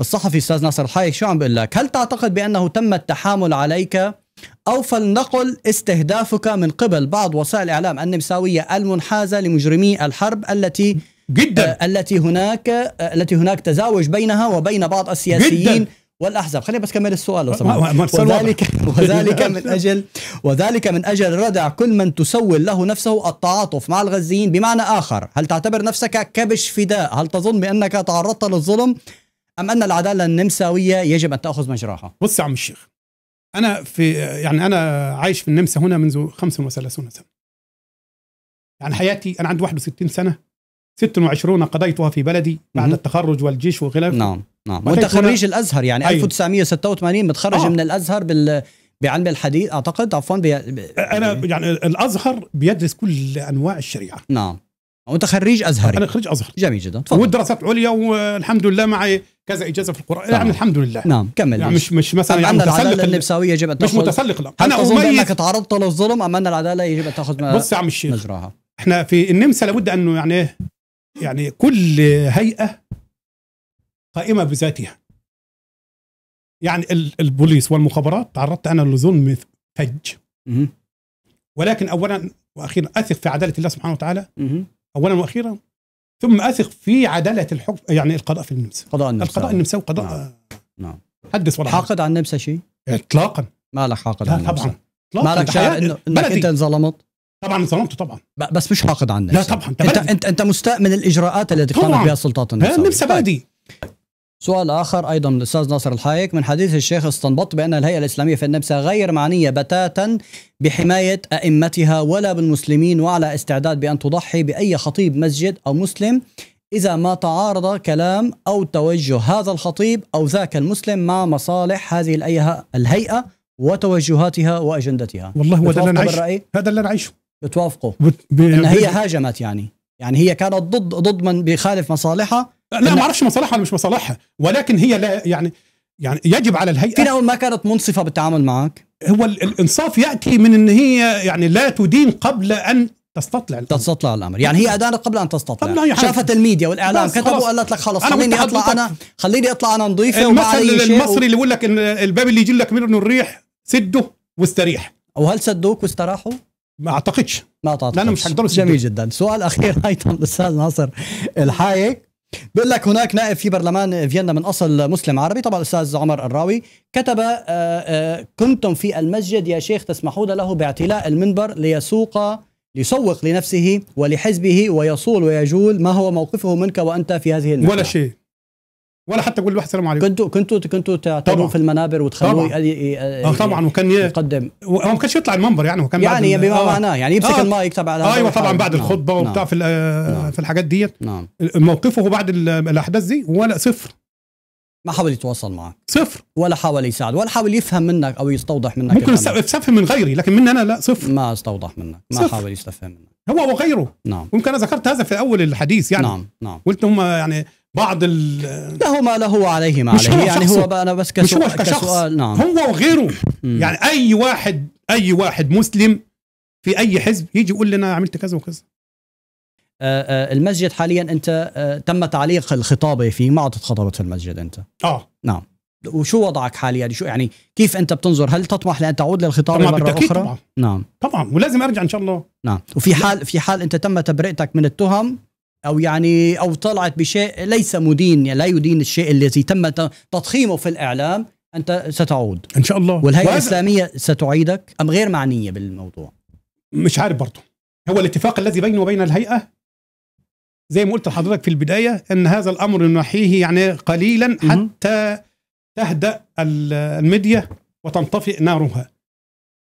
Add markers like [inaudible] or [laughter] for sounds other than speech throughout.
الصحفي استاذ ناصر الحايك شو عم بيقول لك هل تعتقد بانه تم التحامل عليك او فلنقل استهدافك من قبل بعض وسائل الاعلام النمساويه المنحازه لمجرمي الحرب التي جدا آه، التي هناك آه، التي هناك تزاوج بينها وبين بعض السياسيين جداً. والاحزاب خليني بس كمل السؤال آه، وذلك وذلك من [laughs] اجل وذلك من اجل ردع كل من تسول له نفسه التعاطف مع الغزيين بمعنى اخر هل تعتبر نفسك كبش فداء هل تظن بانك تعرضت للظلم أم أن العدالة النمساوية يجب أن تأخذ مجراها بص يا عم الشيخ أنا في يعني أنا عايش في النمسا هنا منذ 35 سنة يعني حياتي أنا عندي 61 سنة 26 قضيتها في بلدي بعد التخرج والجيش وغيره نعم نعم وانت خريج الازهر يعني أيوه. 1986 متخرج آه. من الازهر بال بعلم الحديث اعتقد عفوا بي... انا يعني الازهر بيدرس كل انواع الشريعه نعم وانت خريج ازهري انا خريج ازهر جميل جدا تفضل والدراسات عليا والحمد لله معي كذا اجازه في القران نعم الحمد لله نعم كمل يعني نعم. مش مش مثلا يعني متسلق النمساويه يجب ان تاخذ مش متسلق لا انا اميز انك تعرضت للظلم ام ان العداله يجب ان تاخذ بص يا عم الشيخ مجراها احنا في النمسا لابد انه يعني ايه يعني كل هيئه قائمه بذاتها يعني البوليس والمخابرات تعرضت انا لظلم فج ولكن اولا واخيرا اثق في عداله الله سبحانه وتعالى اولا واخيرا ثم اثق في عداله الحكم يعني القضاء في النمسا قضاء النمسا القضاء النمساوي قضاء نعم, نعم. حدث ولا حاقد على النمسا شيء؟ اطلاقا ما لك حاقد على النمسا طبعا ما لك شعر انه انك انت انظلمت طبعا انظلمت طبعا بس مش حاقد على النمسا لا طبعا انت انت انت مستاء من الاجراءات التي قامت بها السلطات النمسا النمسا بلدي سؤال آخر أيضا من الأستاذ ناصر الحايك من حديث الشيخ استنبطت بأن الهيئة الإسلامية في النمسا غير معنية بتاتا بحماية أئمتها ولا بالمسلمين وعلى استعداد بأن تضحي بأي خطيب مسجد أو مسلم إذا ما تعارض كلام أو توجه هذا الخطيب أو ذاك المسلم مع مصالح هذه الهيئة وتوجهاتها وأجندتها والله هو هذا اللي نعيشه هذا اللي نعيشه بتوافقوا بت... ب... أن هي هاجمت يعني يعني هي كانت ضد ضد من بيخالف مصالحها لا ما اعرفش مصالحها ولا مش مصالحها ولكن هي لا يعني يعني يجب على الهيئه فينا اول ما كانت منصفه بالتعامل معك هو الانصاف ياتي من ان هي يعني لا تدين قبل ان تستطلع الامر تستطلع الامر يعني هي ادانت قبل ان تستطلع قبل أن شافت الميديا والاعلام كتبوا وقالت لك خلص خليني اطلع انا خليني اطلع انا نظيفه المثل المصري و... اللي بيقول لك ان الباب اللي يجي لك منه الريح سده واستريح وهل سدوك واستراحوا؟ ما اعتقدش ما اعتقدش لا مش هقدر جميل جدا سؤال اخير ايضا الاستاذ ناصر الحايك بقول لك هناك نائب في برلمان فيينا من اصل مسلم عربي طبعا الاستاذ عمر الراوي كتب آه، آه، كنتم في المسجد يا شيخ تسمحون له باعتلاء المنبر ليسوق ليسوق لنفسه ولحزبه ويصول ويجول ما هو موقفه منك وانت في هذه المحنة. ولا شيء ولا حتى اقول لواحد السلام عليكم كنتوا كنتوا كنتوا تعطوا في المنابر وتخلوه طبعا, آه طبعا وكان يقدم هو ما كانش يطلع المنبر يعني هو كان يعني بما آه معناه يعني يمسك آه المايك تبع ايوه طبعا بعد نعم. الخطبه نعم وبتاع في نعم في الحاجات ديت نعم موقفه بعد الاحداث دي ولا صفر ما حاول يتواصل معك صفر ولا حاول يساعد ولا حاول يفهم منك او يستوضح منك ممكن يستفهم من غيري لكن مني انا لا صفر ما استوضح منك ما صفر. حاول يستفهم منك هو وغيره نعم ويمكن انا ذكرت هذا في اول الحديث يعني نعم نعم قلت هم يعني بعض ال له ما له وعليه ما عليه يعني هو انا بس كسؤال, مش هو كشخص كسؤال نعم هو وغيره يعني اي واحد اي واحد مسلم في اي حزب يجي يقول لنا عملت كذا وكذا آه، آه، المسجد حاليا انت آه، تم تعليق الخطابه فيه ما عاد تخطبت في المسجد انت اه نعم وشو وضعك حاليا شو يعني كيف انت بتنظر هل تطمح لان تعود للخطابه طبعا مره اخرى طبعا. نعم طبعا ولازم ارجع ان شاء الله نعم وفي حال في حال انت تم تبرئتك من التهم أو يعني أو طلعت بشيء ليس مدين يعني لا يدين الشيء الذي تم تضخيمه في الإعلام أنت ستعود إن شاء الله والهيئة الإسلامية ستعيدك أم غير معنية بالموضوع مش عارف برضه هو الاتفاق الذي بيني وبين الهيئة زي ما قلت لحضرتك في البداية أن هذا الأمر نحيه يعني قليلا حتى تهدأ الميديا وتنطفئ نارها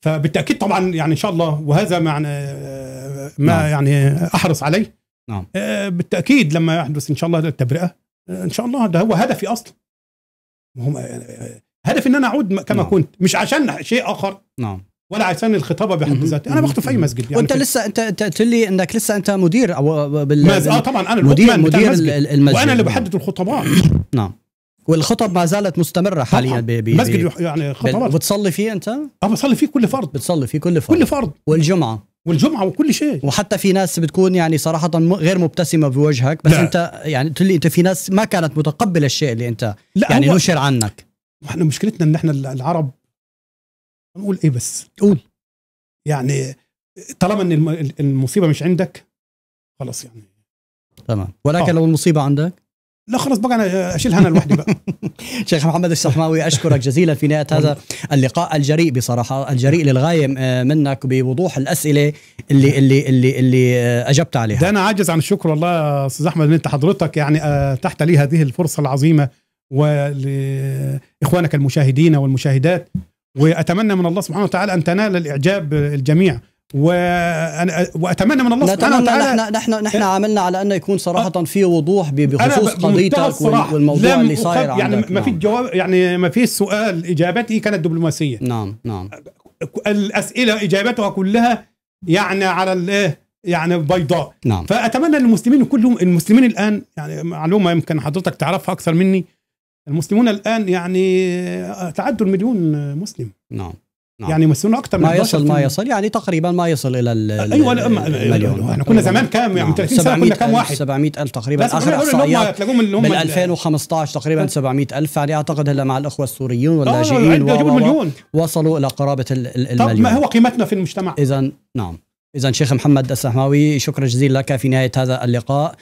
فبالتاكيد طبعا يعني ان شاء الله وهذا معنى ما نعم. يعني احرص عليه نعم آه، بالتاكيد لما يحدث ان شاء الله التبرئه آه، ان شاء الله ده هو هدفي اصلا هم آه، هدفي ان انا اعود كما نعم. كنت مش عشان شيء اخر نعم ولا عشان الخطابه بحد ذاتها انا بخطب في اي مسجد يعني وانت لسه انت انت قلت لي انك لسه انت مدير او بال اه طبعا انا مدير يعني مدير المسجد. المسجد وانا اللي بحدد الخطباء [coughs] نعم والخطب ما زالت مستمره حاليا بي بي مسجد يعني خطبات بتصلي فيه انت؟ اه بصلي فيه كل فرض بتصلي فيه كل فرض كل فرض والجمعه والجمعه وكل شيء وحتى في ناس بتكون يعني صراحه غير مبتسمه بوجهك بس لا. انت يعني قلت لي انت في ناس ما كانت متقبله الشيء اللي انت لا يعني هو... نشر عنك احنا مشكلتنا ان احنا العرب نقول ايه بس قول يعني طالما ان المصيبه مش عندك خلاص يعني تمام ولكن آه. لو المصيبه عندك لا خلص بقى انا اشيلها انا لوحدي بقى [laughs] شيخ محمد الشحماوي اشكرك جزيلا في نهايه هذا اللقاء الجريء بصراحه الجريء للغايه آه، منك بوضوح الاسئله اللي اللي اللي اللي آه، اجبت عليها ده انا عاجز عن الشكر والله استاذ احمد ان انت حضرتك يعني آه، تحت لي هذه الفرصه العظيمه ولاخوانك المشاهدين والمشاهدات واتمنى من الله سبحانه وتعالى ان تنال الاعجاب الجميع وأنا واتمنى من الله سبحانه وتعالى نحن نحن نحن عملنا على انه يكون صراحه في وضوح بخصوص قضيتك والموضوع اللي صاير يعني عندك. ما في نعم. جواب يعني ما في سؤال اجابتي كانت دبلوماسيه نعم نعم الاسئله اجابتها كلها يعني على الايه يعني بيضاء نعم. فاتمنى للمسلمين كلهم المسلمين الان يعني معلومه يمكن حضرتك تعرفها اكثر مني المسلمون الان يعني تعدوا المليون مسلم نعم نعم. يعني يمثلون اكثر من ما يصل ما يصل يعني تقريبا ما يصل الى ايوه المليون احنا كنا زمان كام يعني 30 نعم. سنه كنا كام واحد 700 الف تقريبا اخر احصائيات تلاقوهم من 2015 تقريبا 700 آه. الف يعني اعتقد هلا مع الاخوه السوريين آه، واللاجئين مليون وصلوا الى قرابه المليون طب ما هو قيمتنا في المجتمع اذا نعم إذا شيخ محمد السحماوي شكرا جزيلا لك في نهاية هذا اللقاء